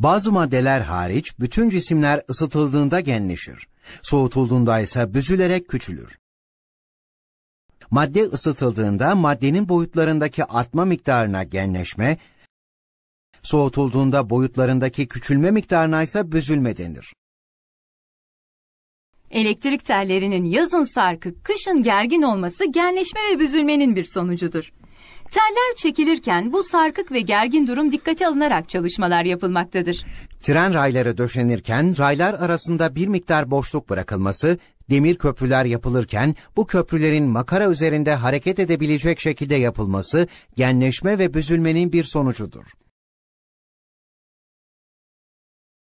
Bazı maddeler hariç bütün cisimler ısıtıldığında genleşir. Soğutulduğunda ise büzülerek küçülür. Madde ısıtıldığında maddenin boyutlarındaki artma miktarına genleşme, soğutulduğunda boyutlarındaki küçülme miktarına ise büzülme denir. Elektrik tellerinin yazın sarkık, kışın gergin olması genleşme ve büzülmenin bir sonucudur. Teller çekilirken bu sarkık ve gergin durum dikkate alınarak çalışmalar yapılmaktadır. Tren rayları döşenirken raylar arasında bir miktar boşluk bırakılması, demir köprüler yapılırken bu köprülerin makara üzerinde hareket edebilecek şekilde yapılması genleşme ve büzülmenin bir sonucudur.